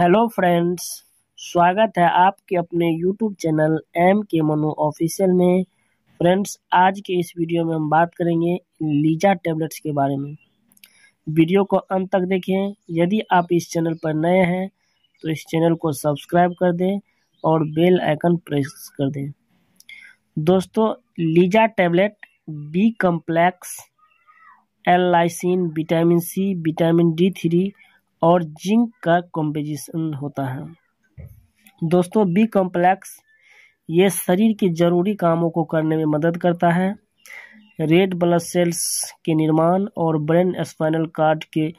hello friends स्वागत है आपके अपने यूट्यूब चैनल एम के मनो ऑफिशियल में फ्रेंड्स आज के इस वीडियो में हम बात करेंगे लीजा टैबलेट्स के बारे में वीडियो को अंत तक देखें यदि आप इस चैनल पर नए हैं तो इस चैनल को सब्सक्राइब कर दें और बेल आइकन प्रेस कर दें दोस्तों लीजा tablet B complex L lysine vitamin C vitamin D three और जिंक का कॉम्पोजिशन होता है दोस्तों बी कॉम्प्लेक्स ये शरीर के जरूरी कामों को करने में मदद करता है रेड ब्लड सेल्स के निर्माण और ब्रेन स्पाइनल कार्ड के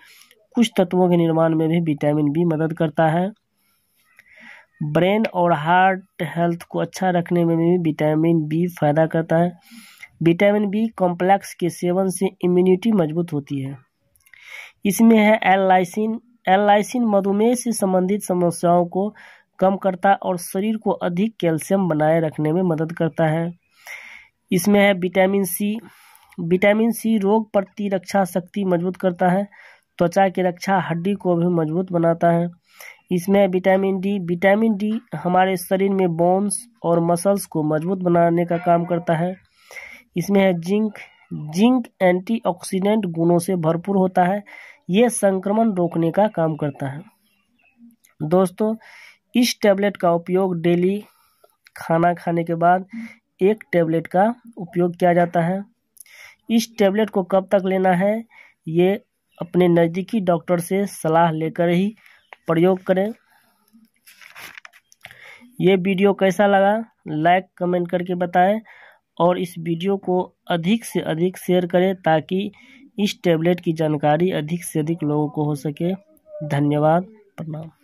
कुछ तत्वों के निर्माण में भी विटामिन बी मदद करता है ब्रेन और हार्ट हेल्थ को अच्छा रखने में भी विटामिन बी फायदा करता है विटामिन बी कॉम्प्लेक्स के सेवन से इम्यूनिटी मजबूत होती है इसमें है एल लाइसिन एलाइसिन मधुमेह से संबंधित समस्याओं को कम करता है और शरीर को अधिक कैल्शियम बनाए रखने में मदद करता है इसमें है विटामिन सी विटामिन सी रोग प्रतिरक्षा शक्ति मजबूत करता है त्वचा की रक्षा हड्डी को भी मजबूत बनाता है इसमें विटामिन डी विटामिन डी हमारे शरीर में बोन्स और मसल्स को मजबूत बनाने का काम करता है इसमें है जिंक जिंक एंटीऑक्सीडेंट गुणों से भरपूर होता है ये संक्रमण रोकने का काम करता है दोस्तों इस टैबलेट का उपयोग डेली खाना खाने के बाद एक टैबलेट का उपयोग किया जाता है इस टैबलेट को कब तक लेना है ये अपने नज़दीकी डॉक्टर से सलाह लेकर ही प्रयोग करें ये वीडियो कैसा लगा लाइक कमेंट करके बताएं और इस वीडियो को अधिक से अधिक शेयर करें ताकि इस टैबलेट की जानकारी अधिक से अधिक लोगों को हो सके धन्यवाद प्रणाम